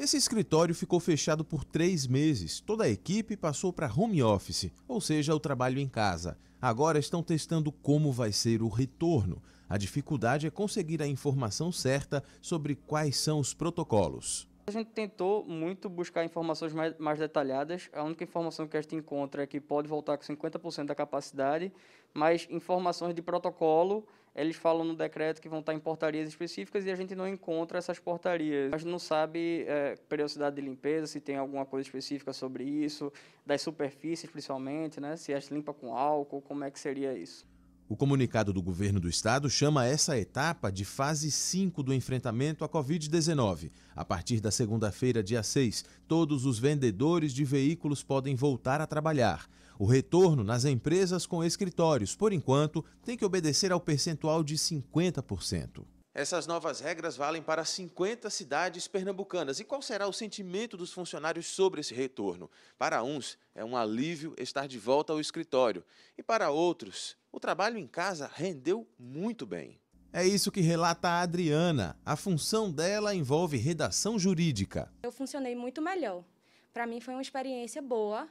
Esse escritório ficou fechado por três meses. Toda a equipe passou para home office, ou seja, o trabalho em casa. Agora estão testando como vai ser o retorno. A dificuldade é conseguir a informação certa sobre quais são os protocolos. A gente tentou muito buscar informações mais, mais detalhadas. A única informação que a gente encontra é que pode voltar com 50% da capacidade, mas informações de protocolo, eles falam no decreto que vão estar em portarias específicas e a gente não encontra essas portarias. A gente não sabe é, periodicidade de limpeza, se tem alguma coisa específica sobre isso, das superfícies principalmente, né? se as limpa com álcool, como é que seria isso. O comunicado do governo do estado chama essa etapa de fase 5 do enfrentamento à Covid-19. A partir da segunda-feira, dia 6, todos os vendedores de veículos podem voltar a trabalhar. O retorno nas empresas com escritórios, por enquanto, tem que obedecer ao percentual de 50%. Essas novas regras valem para 50 cidades pernambucanas. E qual será o sentimento dos funcionários sobre esse retorno? Para uns, é um alívio estar de volta ao escritório, e para outros, o trabalho em casa rendeu muito bem. É isso que relata a Adriana. A função dela envolve redação jurídica. Eu funcionei muito melhor. Para mim foi uma experiência boa,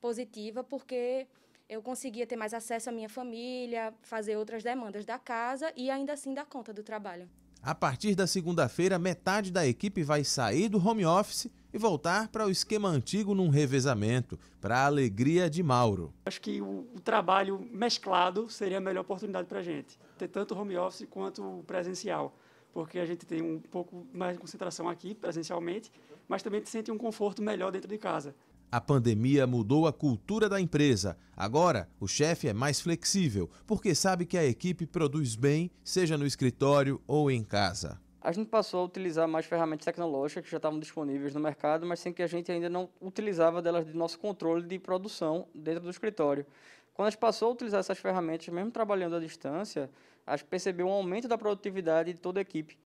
positiva, porque eu conseguia ter mais acesso à minha família, fazer outras demandas da casa e ainda assim dar conta do trabalho. A partir da segunda-feira, metade da equipe vai sair do home office e voltar para o esquema antigo num revezamento, para a alegria de Mauro. Acho que o, trabalho mesclado seria a melhor oportunidade para a gente, ter tanto home office quanto presencial, porque a gente tem um pouco mais de concentração aqui presencialmente, mas também sente um conforto melhor dentro de casa. A pandemia mudou a cultura da empresa. Agora, o chefe é mais flexível, porque sabe que a equipe produz bem, seja no escritório ou em casa. A gente passou a utilizar mais ferramentas tecnológicas que já estavam disponíveis no mercado, mas sem que a gente ainda não utilizava delas de nosso controle de produção dentro do escritório. Quando a gente passou a utilizar essas ferramentas, mesmo trabalhando à distância, a gente percebeu um aumento da produtividade de toda a equipe.